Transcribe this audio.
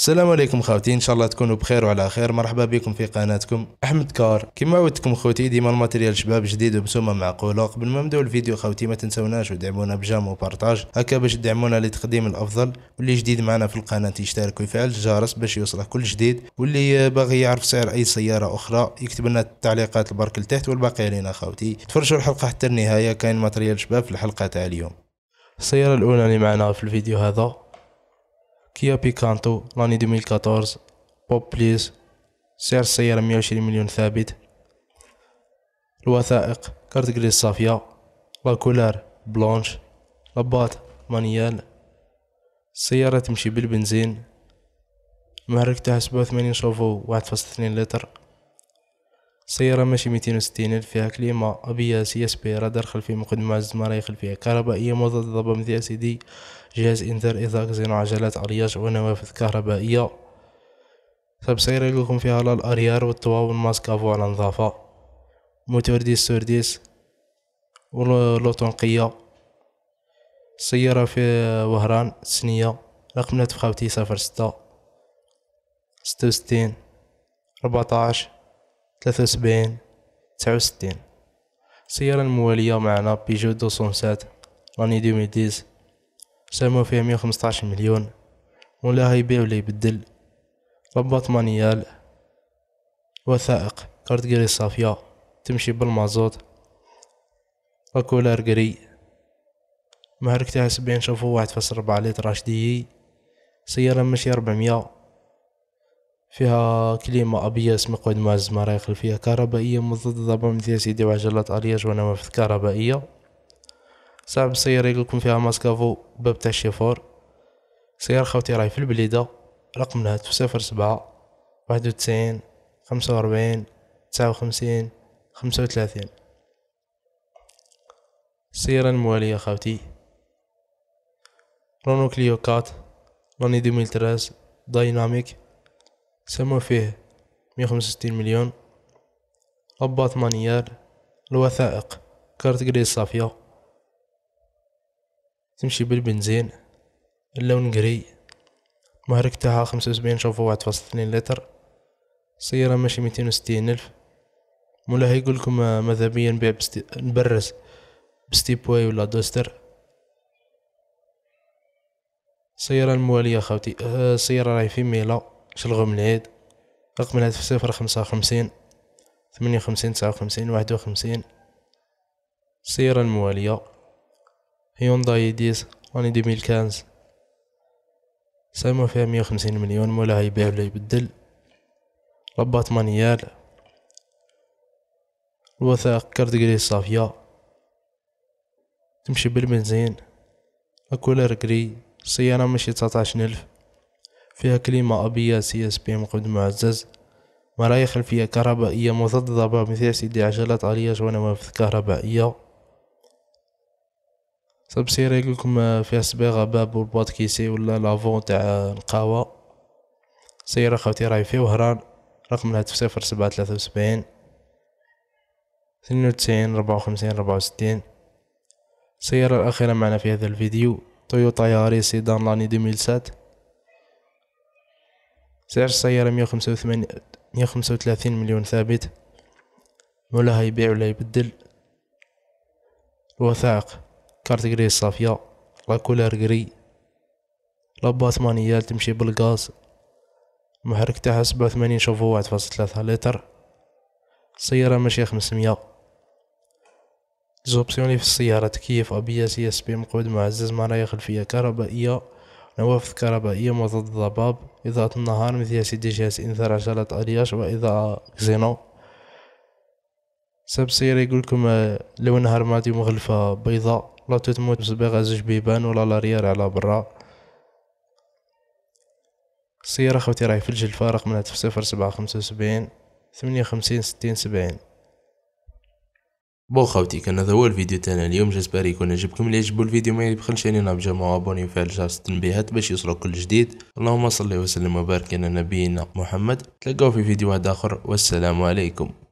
السلام عليكم خوتي ان شاء الله تكونوا بخير وعلى خير مرحبا بكم في قناتكم احمد كار كما عودتكم خوتي ديما الماتريال شباب جديد وبسومه معقوله قبل ما نبداو الفيديو خوتي ما تنسوناش ودعمونا بجام وبارطاج هكا باش تدعمونا لتقديم الافضل واللي جديد معنا في القناه يشترك ويفعل الجرس باش يوصله كل جديد واللي باغي يعرف سعر اي سياره اخرى يكتب لنا التعليقات البرك لتحت والباقي علينا خوتي تفرجوا الحلقه حتى النهايه كاين ماتريال شباب في الحلقه تاع اليوم السياره الاولى اللي معنا في الفيديو هذا كيا بيكانتو لاني 2014 بوب بليز سعر السيارة 120 مليون ثابت الوثائق كارت جريس صافية لا كولار بلونش لباط مانيال السيارة تمشي بالبنزين المهرج تاعها سبعة شوفو 1.2 لتر سيارة ماشي ميتين وستين ألف فيها كليمة أبية سي اس بي رادار خلفي مقدمة الزمارة خلفية كهربائية متضبة مثل اس دي جهاز إنذار إطلاق زين عجلات أرياج ونوافذ كهربائية طب سيارة يقولكم فيها لا الأريار والماسك أفو على نظافة موتور ديس سور ديس ولوطو نقية سيارة في وهران سنية رقم في خاوتي صفر ستة ستة وستين ربعتاش ثلاثة وسبعين تسعة وستين السيارة الموالية معنا بيجو دو سونسات لاني دو ميديز سامو فيها مية وخمسطاش مليون مولاها يبيع ولا يبدل رباط مانيال وثائق كارت قري صافية تمشي بالمازوت راكولار قري تاع سبعين شوفو واحد فاصل ربعة لتر راشديي سيارة ماشي ربعمية فيها كليمة أبياس مقود مع الزماريقل فيها كهربائية مضادة مثل سيدي وعجلات ألياج ونوافذ كهربائية صعب السيارة يقلكم فيها ماسكافو باب تاع الشيفور سيارة خوتي راهي في البليدة رقم الهاتف صفر سبعة واحد وتسعين خمسة وأربعين تسعة وخمسين خمسة وثلاثين السيارة الموالية خوتي رونو كليو كات روني دوميل تراس دايناميك سمو فيه مية وخمسة وستين مليون رباط مانيال الوثائق كارت قري صافية تمشي بالبنزين اللون قري مهرك تاعها خمسة وسبعين شوفو واحد فاصل اثنين لتر سيارة ماشي ميتين وستين ألف مولاها يقولكم آه، ماذا بيا نبيع بستي... نبرز بستيبواي ولا دوستر سيارة الموالية خاوتي آه، سيارة راهي في ميلا شلغو من العيد رقم الهاتف صفر خمسة وخمسين ثمانية وخمسين تسعة وخمسين واحد وخمسين السيارة الموالية هيونداي ديس واني دوميل كانز سامو فيها مية وخمسين مليون مولاها يبيع ولا يبدل رباط مانيال الوثائق كارد كريس صافية تمشي بالبنزين أكولر كري السيارة ماشي تسعطاش ألف فيها كلمة أبية سي اس بي مقود معزز مرايا خلفية كهربائية متضربة مثل سيدي عجلات عالية ونوافذ كهربائية سبسيري يقولكم آه، فيها صبيغة باب والبوط كيسي ولا لافون تاع القهوة سيارة خوتي راهي في وهران رقم الهاتف صفر سبعة ثلاثة وسبعين اثنين وتسعين ربعة وخمسين ربعة وستين السيارة الأخيرة معنا في هذا الفيديو تويوتا ياري سيدان لاني 2007 سعر السيارة مية وخمسة مية وخمسة وثلاثين مليون ثابت مولاها يبيع ولا يبدل الوثائق كارت جري صافية لاكولار جري لابا ثمانيات تمشي بالغاز المحرك تاعها سبعة وثمانين شوفو واحد فاصل ثلاثة لتر السيارة ماشية خمسمية زوبسيون في السيارة تكييف أبياس يس بي مقود معزز مرايا خلفية كهربائية نوافذ كهربائية مضاد الضباب إضاءة النهار مثل سيدي جهاز إنذار عجلات أرياش وإضاءة كزينو سيارة يقول لكم لونها رمادي مغلفة بيضاء لا تتموت بصباغة زوج بيبان ولا لاريار على برا السيارة خوتي راهي في الجلفة رقمنا تف صفر سبعة خمسة وسبعين ثمانية وخمسين ستين سبعين بون خاوتي كان هذا هو الفيديو تاعنا اليوم جيسبر يكون عجبكم اللي عجبو الفيديو ما يبخلش علينا بجمع نعم، وابوني وفعل جرس التنبيهات باش يوصلو كل جديد اللهم صل وسلم وبارك على نبينا محمد تلقاو في فيديو واحد اخر والسلام عليكم